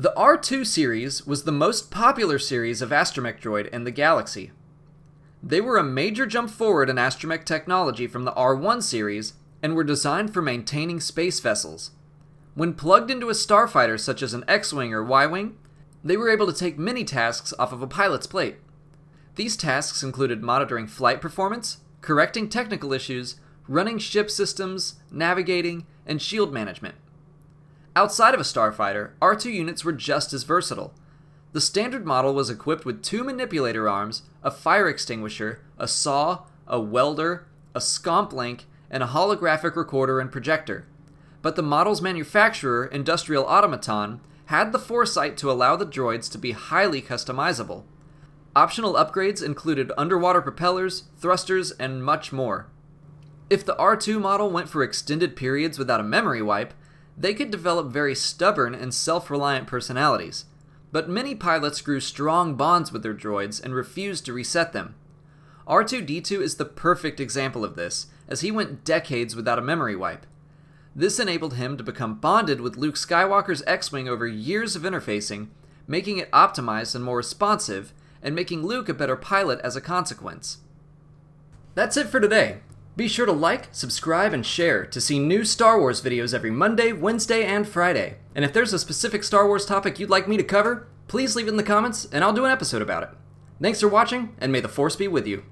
The R2 series was the most popular series of astromech droid in the galaxy. They were a major jump forward in astromech technology from the R1 series and were designed for maintaining space vessels. When plugged into a starfighter such as an X-Wing or Y-Wing, they were able to take many tasks off of a pilot's plate. These tasks included monitoring flight performance, correcting technical issues, running ship systems, navigating, and shield management. Outside of a starfighter, R2 units were just as versatile. The standard model was equipped with two manipulator arms, a fire extinguisher, a saw, a welder, a scomp link, and a holographic recorder and projector. But the model's manufacturer, Industrial Automaton, had the foresight to allow the droids to be highly customizable. Optional upgrades included underwater propellers, thrusters, and much more. If the R2 model went for extended periods without a memory wipe, they could develop very stubborn and self reliant personalities. But many pilots grew strong bonds with their droids and refused to reset them. R2D2 is the perfect example of this, as he went decades without a memory wipe. This enabled him to become bonded with Luke Skywalker's X Wing over years of interfacing, making it optimized and more responsive, and making Luke a better pilot as a consequence. That's it for today. Be sure to like, subscribe, and share to see new Star Wars videos every Monday, Wednesday, and Friday. And if there's a specific Star Wars topic you'd like me to cover, please leave it in the comments and I'll do an episode about it. Thanks for watching, and may the Force be with you.